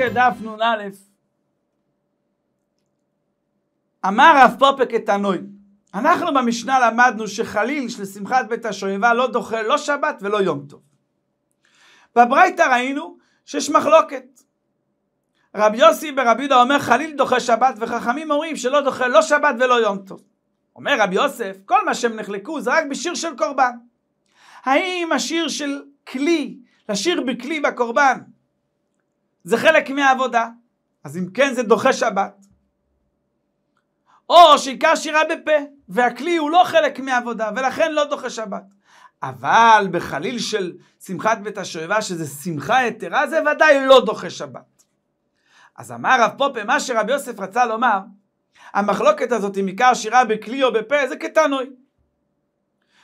סנהדריקה דף נ"א אמר רב פופק את הנוי אנחנו במשנה למדנו שחליל של שמחת בית השואבה לא דוחה לא שבת ולא יום טוב. בברייתא ראינו שיש מחלוקת. רבי יוסי ברבי יהודה אומר חליל דוחה שבת וחכמים אומרים שלא דוחה לא שבת ולא יום טוב. אומר רבי יוסף כל מה שהם נחלקו זה רק בשיר של קורבן. האם השיר של כלי, לשיר בכלי בקורבן זה חלק מהעבודה, אז אם כן זה דוחה שבת. או שעיקר שירה בפה, והכלי הוא לא חלק מהעבודה, ולכן לא דוחה שבת. אבל בחליל של שמחת בית השואבה, שזה שמחה יתרה, זה ודאי לא דוחה שבת. אז אמר רב פופה, מה שרבי יוסף רצה לומר, המחלוקת הזאת עם עיקר שירה בכלי או בפה, זה קטנוי.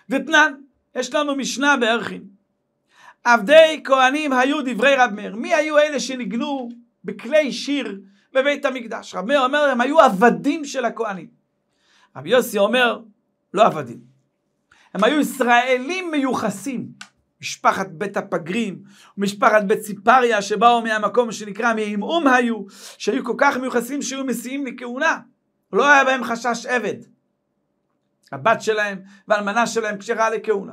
ותנן, יש לנו משנה בערכים. עבדי כהנים היו דברי רב מאיר. מי היו אלה שניגנו בכלי שיר בבית המקדש? רב מאיר אומר הם היו עבדים של הכהנים. רבי יוסי אומר, לא עבדים. הם היו ישראלים מיוחסים. משפחת בית הפגרים, משפחת בית ציפריה שבאו מהמקום שנקרא מעמעום היו, שהיו כל כך מיוחסים שהיו מסיעים לכהונה. לא היה בהם חשש עבד. הבת שלהם והאלמנה שלהם כשרה לכהונה.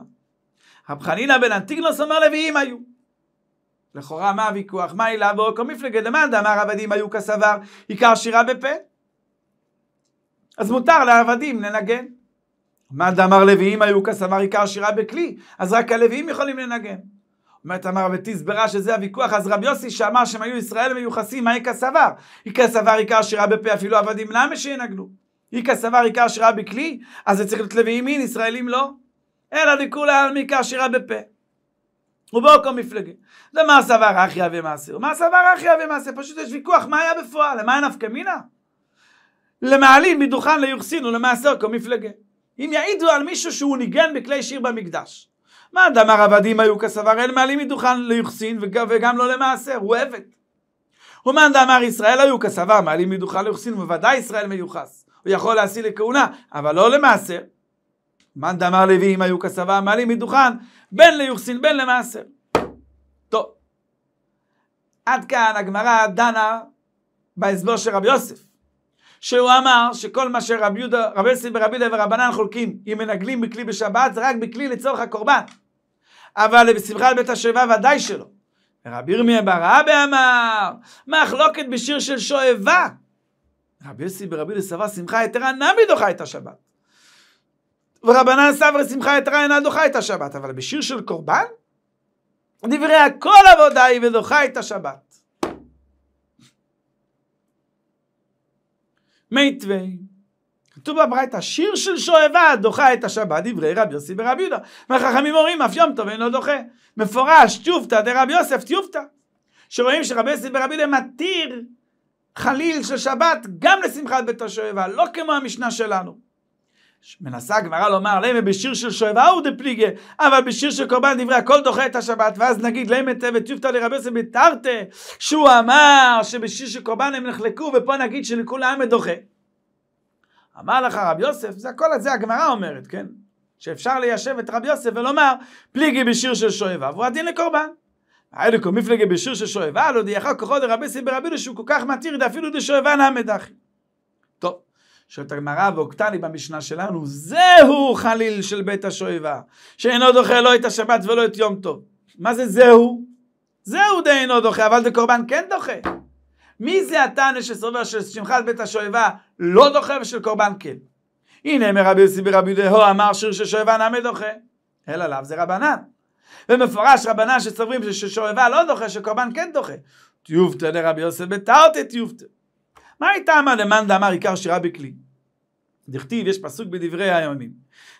רב חנינא בן אנטיגנוס אומר לוויים היו. לכאורה מה הוויכוח? מה העילה באוקו מפלגה? דמנדה? אמר עבדים היו כסבר, עיקר שירה בפה. אז מותר לעבדים לנגן. מה דאמר לוויים היו כסבר, עיקר שירה בכלי, אז רק הלוויים יכולים לנגן. אומרת אמר ותסברה שזה הוויכוח, אז רבי יוסי שאמר שהם היו ישראל מיוחסים, מה איכא סבר? איכא סבר עיקר שירה בפה, אפילו עבדים למה שינגנו? איכא סבר עיקר שירה בכלי, אז זה צריך להיות לוויים מין, ישראלים לא. אלא לכולי עלמי כעשירה בפה. ובאוקו מפלגה. זה מה סבר אחי אבי מעשה ואחיה סבר אחי אבי ומעשה. פשוט יש ויכוח מה היה בפועל, למה נפקא מינה? למעלים מדוכן ליוחסין ולמעשר כמפלגה. אם יעידו על מישהו שהוא ניגן בכלי שיר במקדש. מה דמר עבדים היו כסבר, אין מעלים מדוכן ליוחסין וגם לא למעשר, הוא עבד. ומאן דאמר ישראל היו כסבר, מעלים מדוכן ליוחסין, ובוודאי ישראל מיוחס. הוא יכול להשיא לכהונה, אבל לא למעשר. מאן דאמר לוי אם היו כסבה מעלים מדוכן, בין ליוחסין בין למעשר. טוב, עד כאן הגמרא דנה בהסבר של רבי יוסף, שהוא אמר שכל מה שרבי יהודה, רבי יוסף ורבי יהודה ורבנן חולקים, אם מנגלים בכלי בשבת, זה רק בכלי לצורך הקורבן. אבל בשמחת בית השואבה ודאי שלא. רבי ירמיה בר אבא אמר, מחלוקת בשיר של שואבה. רבי יוסי ברבי יהודה סבר שמחה יתרה נמי דוחה את השבת. ורבנן סברי שמחה יתרה אינה דוחה את השבת, אבל בשיר של קורבן, דברי הכל עבודה היא ודוחה את השבת. מיתווי, כתוב בברייתא, שיר של שואבה דוחה את השבת, דברי רבי יוסי ורבי יהודה. והחכמים אומרים, אף יום טוב אינו דוחה. מפורש, תיופתא דרבי יוסף, תיופתא. שרואים שרבי יוסי ורבי יהודה מתיר חליל של שבת גם לשמחת בית השואבה, לא כמו המשנה שלנו. מנסה הגמרא לומר, למה בשיר של שואבהו דפליגה, אבל בשיר של קורבן דברי הכל דוחה את השבת, ואז נגיד למה תבת יופתא לרבי יוסף בתרתי, שהוא אמר שבשיר של קורבן הם נחלקו, ופה נגיד שלכול העם דוחה. אמר לך רב יוסף, זה הכל הזה הגמרא אומרת, כן? שאפשר ליישב את רב יוסף ולומר, פליגי בשיר של שואבה, והוא הדין לקורבן. היינו קומיפלגי בשיר של שואבה, לא דייחה כוחו דרבי סיבי רבינו שהוא כל כך מתיר דאפילו דשואבה נעמד אחי. שואלת הגמרא ואוקטני במשנה שלנו, זהו חליל של בית השואבה, שאינו דוחה לא את השבת ולא את יום טוב. מה זה זהו? זהו דאינו דוחה, אבל זה קורבן כן דוחה. מי זה התנא שסובר של שמחת בית השואבה לא דוחה ושל קורבן כן? הנה אמר רבי יוסי ורבי יהודהו אמר שיר ששואבה נמי דוחה. אלא לאו זה רבנן. ומפורש רבנן שסוברים ששואבה לא דוחה, שקורבן כן דוחה. טיובטה לרבי יוסי בתאוטה טיובטה. מה הייתה אמר למאן דאמר עיקר שירה בכלי? דכתיב, יש פסוק בדברי הימים.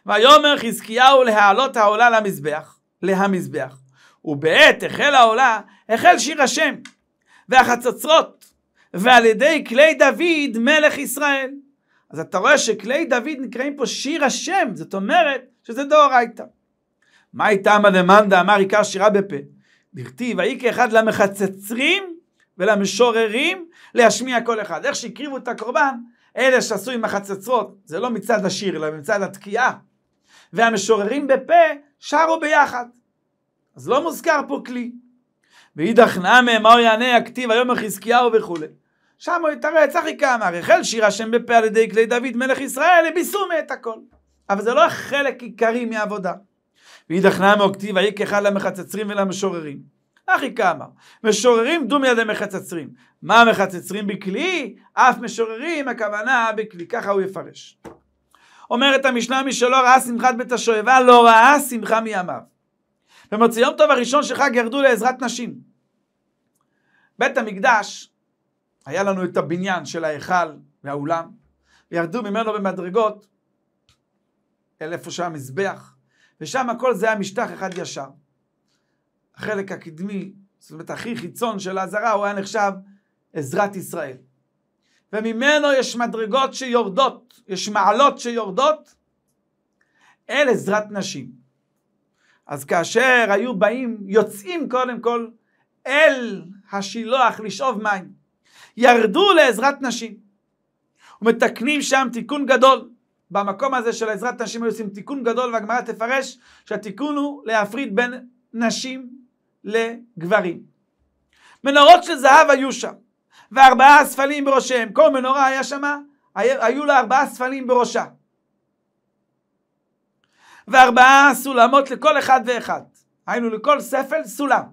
ויאמר חזקיהו להעלות העולה למזבח, להמזבח. ובעת החל העולה, החל שיר השם, והחצוצרות, ועל ידי כלי דוד מלך ישראל. אז אתה רואה שכלי דוד נקראים פה שיר השם, זאת אומרת שזה דאורייתא. מה איתה מדמנדה אמר עיקר שירה בפה? דכתיב, ויהי כאחד למחצצרים ולמשוררים להשמיע כל אחד. איך שהקריבו את הקורבן, אלה שעשו עם החצצרות, זה לא מצד השיר, אלא מצד התקיעה. והמשוררים בפה שרו ביחד. אז לא מוזכר פה כלי. ואידך נעמה, מה הוא יענה, הכתיב היום החזקיהו וכולי. שם הוא יתרץ, אחי כאמר, החל שיר השם בפה על ידי כלי דוד מלך ישראל, לביסום את הכל. אבל זה לא חלק עיקרי מהעבודה. ואידך נעמה, הוא כתיב, ויהי כחל למחצצרים ולמשוררים. אחי כמה, משוררים דומי ידי מחצצרים. מה מחצצרים בכלי? אף משוררים, הכוונה בכלי. ככה הוא יפרש. אומרת המשנה, מי שלא ראה שמחת בית השואבה, לא ראה שמחה מימיו. במוצאי יום טוב הראשון של חג ירדו לעזרת נשים. בית המקדש, היה לנו את הבניין של ההיכל והאולם, וירדו ממנו במדרגות אל איפה שהיה מזבח, ושם הכל זה היה משטח אחד ישר. החלק הקדמי, זאת אומרת הכי חיצון של האזהרה, הוא היה נחשב עזרת ישראל. וממנו יש מדרגות שיורדות, יש מעלות שיורדות אל עזרת נשים. אז כאשר היו באים, יוצאים קודם כל אל השילוח לשאוב מים, ירדו לעזרת נשים. ומתקנים שם תיקון גדול. במקום הזה של עזרת נשים היו עושים תיקון גדול, והגמרא תפרש שהתיקון הוא להפריד בין נשים לגברים. מנורות של זהב היו שם, וארבעה ספלים בראשיהם. כל מנורה היה שמה, היו לה ארבעה ספלים בראשה. וארבעה סולמות לכל אחד ואחד. היינו לכל ספל סולם.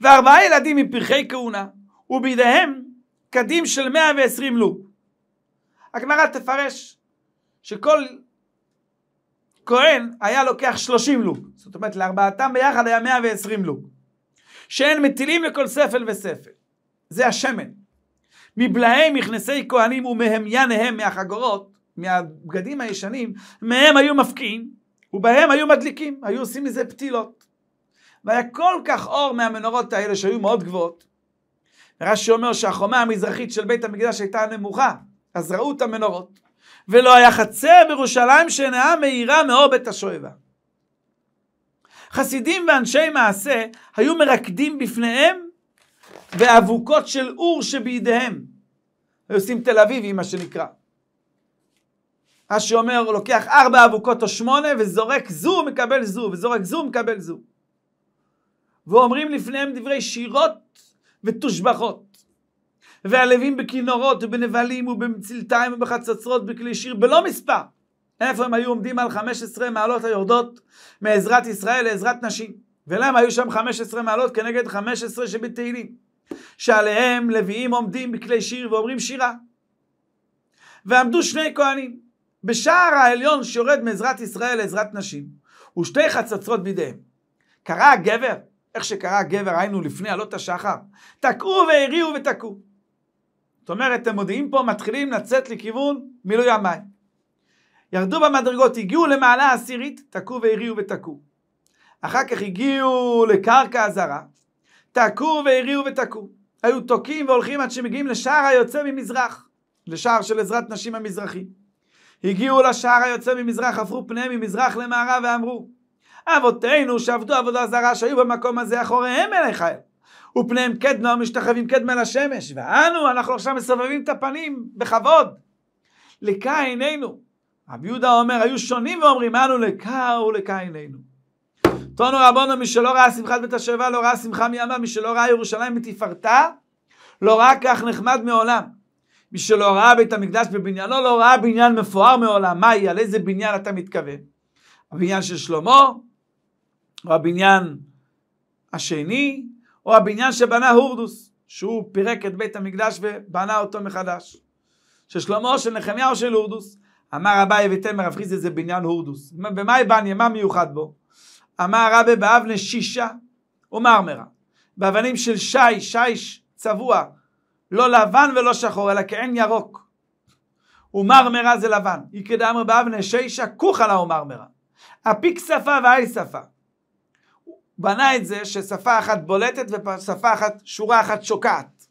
וארבעה ילדים מפרחי כהונה, ובידיהם קדים של 120 לו. הגמרא תפרש שכל כהן היה לוקח 30 לוק, זאת אומרת לארבעתם ביחד היה 120 לוק, שהן מטילים לכל ספל וספל. זה השמן. מבלעי מכנסי כהנים ומהם יניהם מהחגורות, מהבגדים הישנים, מהם היו מפקיעים, ובהם היו מדליקים, היו עושים מזה פתילות. והיה כל כך אור מהמנורות האלה שהיו מאוד גבוהות. רש"י אומר שהחומה המזרחית של בית המקדש הייתה נמוכה, אז ראו את המנורות. ולא היה חצר בירושלים שנאה מאירה מאור בית השואבה. חסידים ואנשי מעשה היו מרקדים בפניהם באבוקות של אור שבידיהם. היו עושים תל אביבי, מה שנקרא. אשי אומר, הוא לוקח ארבע אבוקות או שמונה וזורק זו, מקבל זו, וזורק זו, מקבל זו. ואומרים לפניהם דברי שירות ותושבחות. והלווים בכינורות ובנבלים ובמצלתיים ובחצוצרות בכלי שיר בלא מספר. איפה הם היו עומדים על 15 מעלות היורדות מעזרת ישראל לעזרת נשים? ולמה היו שם 15 מעלות כנגד 15 שבתהילים? שעליהם לוויים עומדים בכלי שיר ואומרים שירה. ועמדו שני כהנים בשער העליון שיורד מעזרת ישראל לעזרת נשים ושתי חצוצרות בידיהם. קרא הגבר, איך שקרא הגבר, היינו לפני עלות השחר, תקעו והריעו ותקעו. אומרת, הם מודיעים פה מתחילים לצאת לכיוון מילוי המים. ירדו במדרגות, הגיעו למעלה העשירית, תקעו והריעו ותקעו. אחר כך הגיעו לקרקע הזרה, תקעו והריעו ותקעו. היו תוקעים והולכים עד שמגיעים לשער היוצא ממזרח, לשער של עזרת נשים המזרחי. הגיעו לשער היוצא ממזרח, הפרו פניהם ממזרח למערב ואמרו, אבותינו שעבדו עבודה זרה שהיו במקום הזה, אחוריהם אליך אל. ופניהם קדמה ומשתחווים קדמה לשמש. ואנו, אנחנו עכשיו מסובבים את הפנים בכבוד. לקה עינינו. רבי יהודה אומר, היו שונים ואומרים, אנו לקה ולקה עינינו. תונו רבונו, מי שלא ראה שמחת בית השבע, לא ראה שמחה מימה, מי שלא ראה ירושלים בתפארתה, לא ראה כך נחמד מעולם. מי שלא ראה בית המקדש בבניינו, לא ראה בניין מפואר מעולם. מהי, על איזה בניין אתה מתכוון? הבניין של שלמה, או הבניין השני, או הבניין שבנה הורדוס, שהוא פירק את בית המקדש ובנה אותו מחדש. ששלמה של נחמיה או של הורדוס, אמר רבי ותמר רב חיסד זה בניין הורדוס. במאי בניה, מה מיוחד בו? אמר רבי באבנה שישה ומרמרה. באבנים של שי, שיש צבוע, לא לבן ולא שחור, אלא כעין ירוק. ומרמרה זה לבן. איקדאמר באבנה שישה כוחה לה ומרמרה. אפיק שפה ואי שפה. בנה את זה ששפה אחת בולטת ושפה אחת, שורה אחת שוקעת.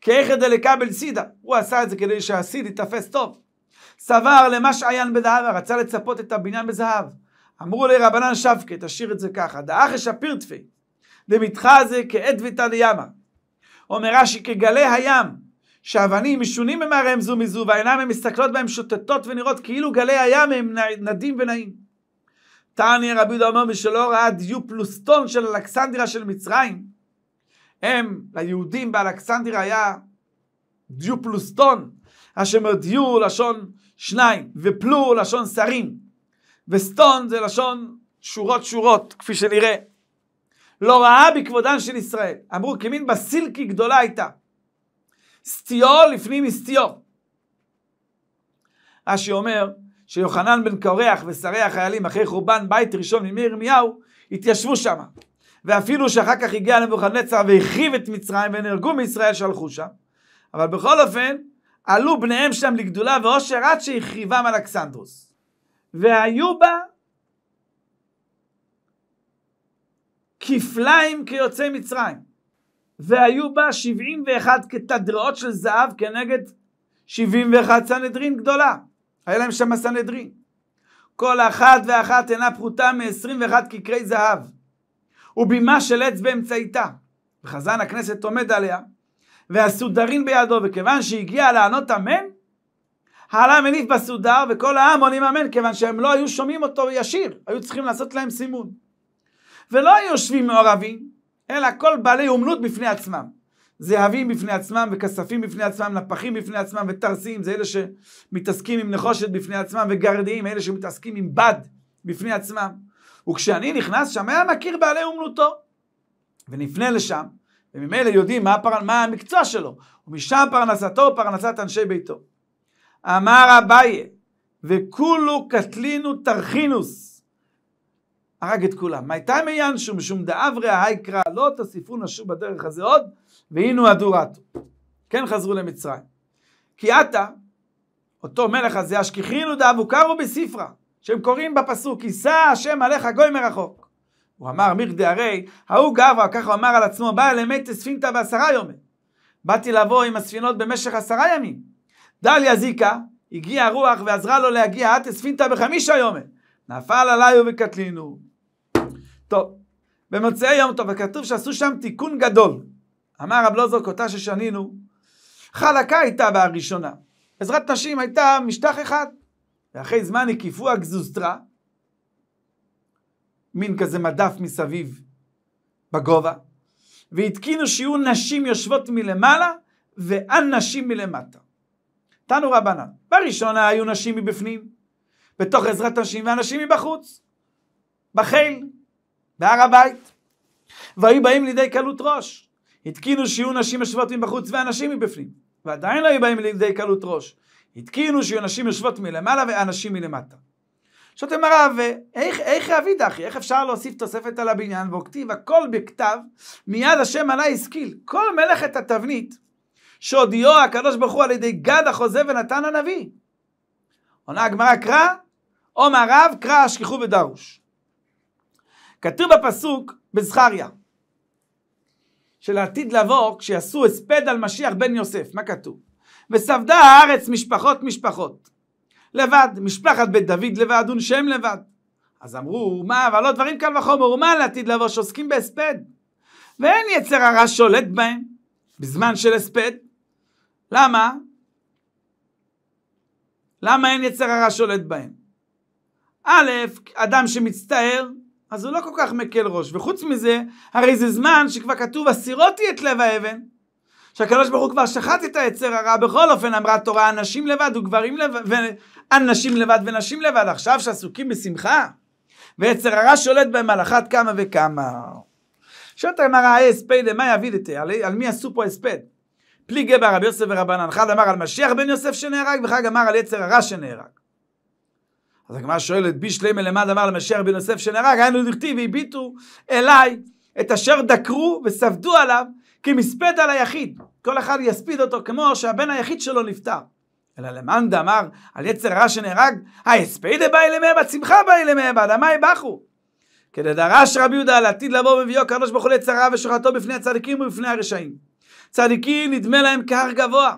כאיכא דלקבל סידה, הוא עשה את זה כדי שהסיד ייתפס טוב. סבר למה שעיין בדהבה, רצה לצפות את הבניין בזהב. אמרו לרבנן שבקה, תשאיר את זה ככה, דאחי שפירטפי, דמיתך זה כעת ותא דיאמה. אומר רש"י, כגלי הים, שאבנים משונים הם ממעריהם זו מזו, והעיניים הן מסתכלות בהם שוטטות ונראות כאילו גלי הים הם נדים ונעים. תניא רבי יהודה אומר, מי שלא ראה דיו פלוסטון של אלכסנדריה של מצרים, הם, ליהודים באלכסנדריה היה דיו פלוסטון, השם דיו לשון שניים, ופלו לשון שרים, וסטון זה לשון שורות שורות, כפי שנראה. לא ראה בכבודן של ישראל. אמרו, כמין בסילקי גדולה הייתה. סטיו לפנים מסטיו. רש"י אומר, שיוחנן בן קורח ושרי החיילים אחרי חורבן בית ראשון עם ירמיהו התיישבו שם. ואפילו שאחר כך הגיע נבוכדנצר והחריב את מצרים ונהרגו מישראל שהלכו שם. אבל בכל אופן, עלו בניהם שם לגדולה ואושר עד שהחריבם אלכסנדרוס. והיו בה כפליים כיוצאי מצרים. והיו בה 71 כתדרעות של זהב כנגד 71 סנהדרין גדולה. היה להם שם סנהדרין. כל אחת ואחת אינה פחותה מ-21 כקרי זהב, ובימה של עץ באמצעיתה, וחזן הכנסת עומד עליה, והסודרין בידו, וכיוון שהגיע לענות אמן, העלה מניף בסודר, וכל העם עונים אמן, כיוון שהם לא היו שומעים אותו ישיר, היו צריכים לעשות להם סימון. ולא היו יושבים מעורבים, אלא כל בעלי אומנות בפני עצמם. זהבים בפני עצמם וכספים בפני עצמם, נפחים בפני עצמם ותרסים, זה אלה שמתעסקים עם נחושת בפני עצמם וגרדיים, אלה שמתעסקים עם בד בפני עצמם. וכשאני נכנס שם, היה מכיר בעלי אומנותו. ונפנה לשם, וממילא יודעים מה, הפר... מה המקצוע שלו, ומשם פרנסתו ופרנסת אנשי ביתו. אמר אביי, וכולו קטלינו טרחינוס, הרג את כולם. מי תמי ינשום משום דאברי האי לא תוסיפו נשום בדרך הזה עוד, והינו אדורתו. כן חזרו למצרים. כי עתה, אותו מלך הזה, השכיחינו דאבו קרו בספרה, שהם קוראים בפסוק, יישא השם עליך גוי מרחוק. הוא אמר, מירדי הרי, ההוא גברא, ככה הוא אמר על עצמו, בא אל אמת ספינתא בעשרה יומים. באתי לבוא עם הספינות במשך עשרה ימים. דליה זיקה, הגיעה הרוח ועזרה לו להגיע עד ספינתא בחמישה יומים. נפל עליו וקטלינו, טוב, במוצאי יום טוב, וכתוב שעשו שם תיקון גדול. אמר רב לוזור, כותה ששנינו, חלקה הייתה בהראשונה. עזרת נשים הייתה משטח אחד. ואחרי זמן הקיפו הגזוסטרה, מין כזה מדף מסביב בגובה, והתקינו שיהיו נשים יושבות מלמעלה ואן נשים מלמטה. תנו רבנן, בראשונה היו נשים מבפנים, בתוך עזרת נשים ואנשים מבחוץ, בחיל, בהר הבית. והיו באים לידי קלות ראש. התקינו שיהיו נשים יושבות מבחוץ ואנשים מבפנים. ועדיין לא היו באים לידי קלות ראש. התקינו שיהיו נשים יושבות מלמעלה ואנשים מלמטה. שואלת הגמרא, ואיך איך אחי, איך אפשר להוסיף תוספת על הבניין, והוקטיב הכל בכתב, מיד השם עלי השכיל. כל מלאכת התבנית, שהודיעו הקדוש ברוך הוא על ידי גד החוזה ונתן הנביא. עונה הגמרא, קרא, עומר רב, קרא, השכיחו בדרוש. כתוב בפסוק בזכריה, שלעתיד לבוא, כשיעשו הספד על משיח בן יוסף, מה כתוב? וסבדה הארץ משפחות משפחות. לבד, משפחת בית דוד לבד, ונשם לבד. אז אמרו, מה, אבל לא דברים קל וחומר, ומה לעתיד לבוא שעוסקים בהספד? ואין יצר הרע שולט בהם בזמן של הספד. למה? למה אין יצר הרע שולט בהם? א', אדם שמצטער, אז הוא לא כל כך מקל ראש. וחוץ מזה, הרי זה זמן שכבר כתוב, הסירותי את לב האבן. שהקדוש ברוך הוא כבר שחט את היצר הרע, בכל אופן אמרה התורה, אנשים לבד וגברים לבד, ואנשים לבד ונשים לבד, עכשיו שעסוקים בשמחה, ויצר הרע שולט בהם על אחת כמה וכמה. שואלת הגמרא, אה, הספד למה יביא דתי, על, על מי עשו פה הספד? פליגי ברבי יוסף ורבנן, אחד אמר על משיח בן יוסף שנהרג, וחג אמר על יצר הרע שנהרג. אז הגמרא שואלת, בישלימה למד אמר למשיח בן יוסף שנהרג, היינו דכתיב והביטו אליי את אשר דקרו וספדו עליו כמספד על היחיד. כל אחד יספיד אותו כמו שהבן היחיד שלו נפטר. אלא למאן דאמר על יצר הרע שנהרג, האספיידה באי למעבד, שמחה באי למעבד, המאי יבחו. כדדרש רבי יהודה על עתיד לבוא בביאו קדוש ברוך הוא לצרה ושוחטו בפני הצדיקים ובפני הרשעים. צדיקים נדמה להם כהר גבוה.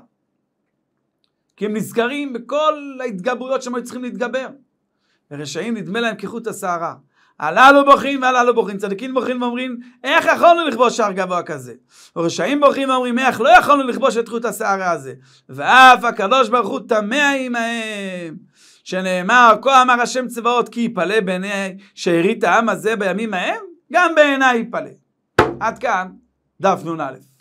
כי הם נזכרים בכל ההתגברויות שהם היו צריכים להתגבר. ורשעים נדמה להם כחוט השערה. הללו בוכים והללו בוכים, צדיקים בוכים ואומרים, איך יכולנו לכבוש שער גבוה כזה? ורשעים בוכים ואומרים, איך לא יכולנו לכבוש את חוט השערה הזה? ואף הקדוש ברוך הוא טמא עמהם. שנאמר, כה אמר השם צבאות, כי יפלא בעיני שארית העם הזה בימים ההם, גם בעיניי יפלא. עד כאן, דף נ"א.